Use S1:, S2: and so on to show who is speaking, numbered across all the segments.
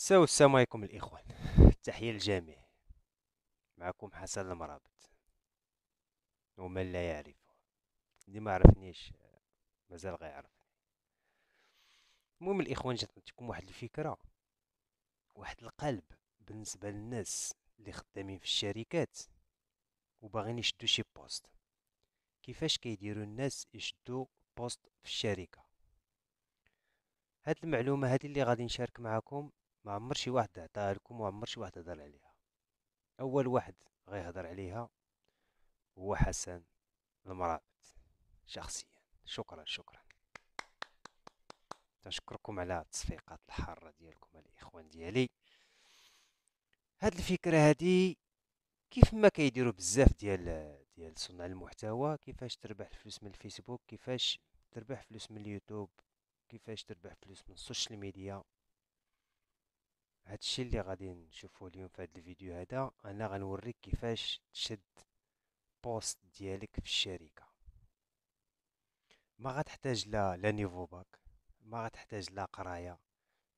S1: سو السلام عليكم الاخوان تحيه للجميع معكم حسن المرابط ومن لا يعرف اللي ما عرفنيش مازال غيعرفني المهم الاخوان جات عندكم واحد الفكره واحد القلب بالنسبه للناس اللي خدامين في الشركات وباغيين يشدو شي بوست كيفاش كيديروا الناس يشدو بوست في الشركه هاد المعلومه هادي اللي غادي نشارك معكم ما عمر شي واحد عطاها لكم عمر شي واحد هضر عليها اول واحد غيهضر عليها هو حسن المرابط شخصيا شكرا شكرا تنشكركم على التصفيقات الحاره ديالكم الاخوان ديالي هاد الفكره هادي كيف ما كيديروا بزاف ديال ديال صناع المحتوى كيفاش تربح فلوس من الفيسبوك كيفاش تربح فلوس من اليوتيوب كيفاش تربح فلوس من السوشيال ميديا هادشي اللي غادي نشوفو اليوم في هاد الفيديو هذا انا غنوريك كيفاش تشد بوست ديالك في الشركه ما غتحتاج لا لا نيفو باك ما غتحتاج لا قرايه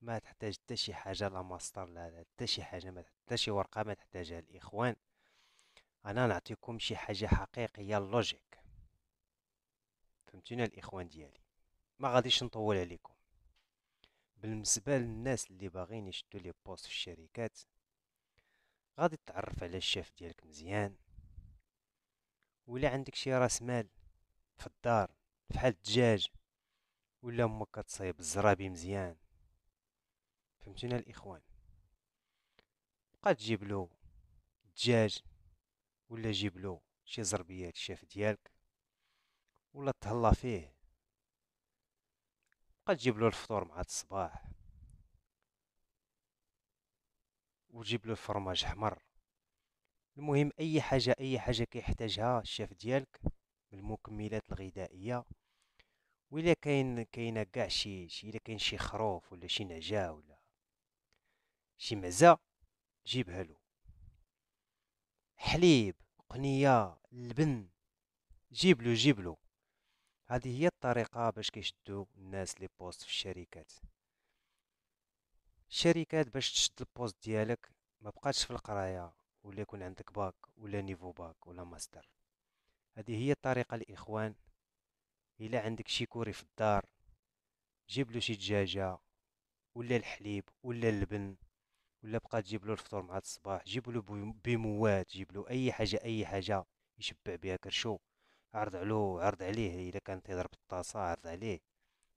S1: ما تحتاج حتى شي حاجه لا ماستر لا حتى شي حاجه ما حتى شي ورقه ما تحتاجها الاخوان انا نعطيكم شي حاجه حقيقيه لوجيك فهمتوني الاخوان ديالي ما غاديش نطول عليكم بالنسبه للناس اللي باغين يشدوا لي بوست في الشركات غادي تعرف على الشاف ديالك مزيان ولا عندك شي راس مال في الدار فحال الدجاج ولا امك كتصايب الزرابي مزيان فهمتونا الاخوان بقى تجيب له دجاج ولا جيب له شي زربيه الشاف ديالك ولا تهلا فيه بقى تجيب له الفطور مع الصباح وتجيب له الفرماج حمر المهم اي حاجه اي حاجه كيحتاجها الشيف ديالك من المكملات الغذائيه ولا كاين كاينه كاع شي شي الا كاين شي خروف ولا شي نجا ولا شي معزة جيبها له حليب قنيه لبن جيب له جيب له هذه هي الطريقه باش كيشدوا الناس لي بوست في الشركات الشركات باش تشد البوست ديالك ما بقاش في القرايه ولا يكون عندك باك ولا نيفو باك ولا ماستر هذه هي الطريقه الاخوان الا عندك شي كوري في الدار جيب له شي دجاجه ولا الحليب ولا اللبن ولا بقى تجيب له الفطور مع الصباح جيب له بيموات جيب له اي حاجه اي حاجه يشبع بها كرشو عرض علو عرض عليه الا كان تيضرب الطاسه عرض عليه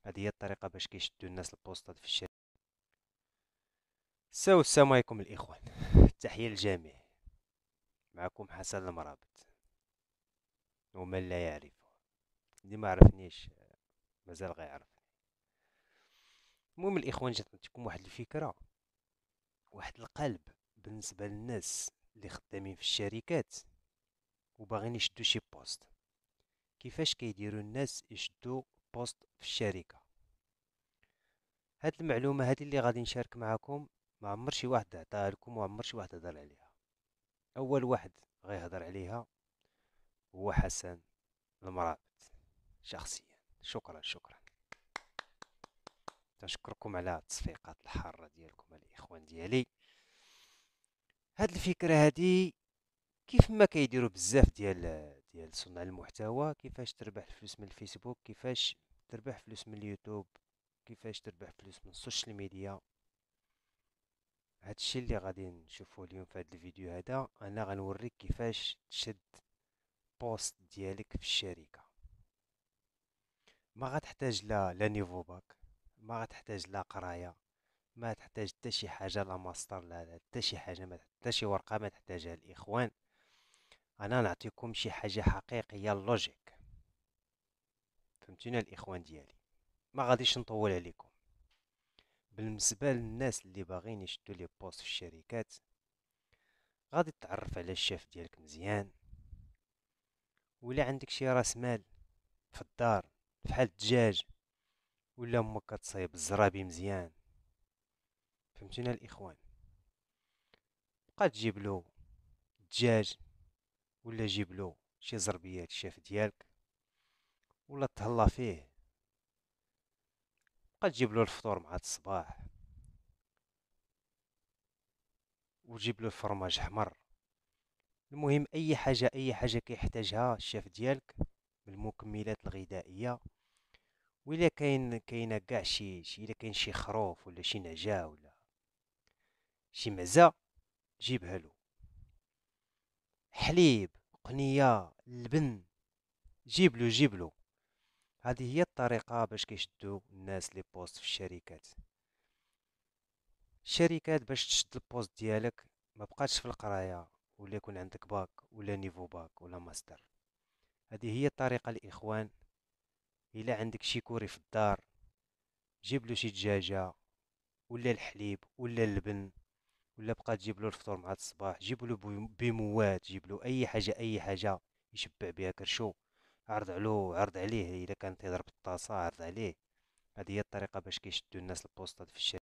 S1: هذه هي الطريقه باش كيشدوا الناس البوستات في الشركه سو السلام عليكم الاخوان تحيه للجميع معكم حسن المرابط ومن لا يعرف اللي ما عرفنيش مازال غيعرفني المهم الاخوان جات نعطيكم واحد الفكره واحد القلب بالنسبه للناس اللي خدامين في الشركات وباغيين يشدوا شي بوست كيفاش كيديروا الناس يشدوا بوست في الشركه هاد المعلومه هادي اللي غادي نشارك معكم ما عمر شي واحد عطاها لكم وعمر شي واحد هضر عليها اول واحد غيهضر عليها هو حسن المرابط شخصيا شكرا شكرا تنشكركم على التصفيقات الحاره ديالكم الاخوان ديالي هاد الفكره هادي كيف ما كيديروا بزاف ديال ديال صنع المحتوى كيفاش تربح فلوس من الفيسبوك كيفاش تربح فلوس من اليوتيوب كيفاش تربح فلوس من السوشيال ميديا هادشي اللي غادي نشوفه اليوم في هاد الفيديو هذا انا غنوريك كيفاش تشد بوست ديالك في الشركه ما غتحتاج لا لا نيفو باك ما غتحتاج لا قرايه ما تحتاج حتى شي حاجه لا ماستر لا حتى شي حاجه ما حتى شي ورقه ما تحتاجها الاخوان انا نعطيكم شي حاجه حقيقيه لوجيك فهمتوني الاخوان ديالي ما غاديش نطول عليكم بالنسبه للناس اللي باغيين يشدوا لي بوست في الشركات غادي تعرف على الشاف ديالك مزيان ولا عندك شي راس مال في الدار فحال الدجاج ولا امك كتصايب الزرابي مزيان فهمتونا الاخوان بقى تجيب له دجاج ولا جيبلو شي زربيه الشاف ديالك ولا تهلا فيه بقى تجيبلو الفطور مع الصباح وجيبلو الفرماج حمر المهم اي حاجه اي حاجه كيحتاجها الشاف ديالك من المكملات الغذائيه ولا كاين كاينه كاع شي شي الا كاين شي خروف ولا شي نعجه ولا شي معزه جيبها له حليب قنيه لبن جيبلو جيبلو هذه هي الطريقه باش كيشدو الناس لي بوست في الشركات الشركات باش تشد البوست ديالك ما بقاتش في القرايه ولا يكون عندك باك ولا نيفو باك ولا ماستر هذه هي الطريقه الاخوان الا عندك شي كوري في الدار جيبلو شي دجاجه ولا الحليب ولا اللبن ولا بقى تجيب له الفطور مع الصباح جيب له بيموات جيب له اي حاجه اي حاجه يشبع بها كرشو عرض علو عرض عليه الا كان تيضرب الطاسه عرض عليه هذه هي الطريقه باش كيشدوا الناس البوستات في الشارع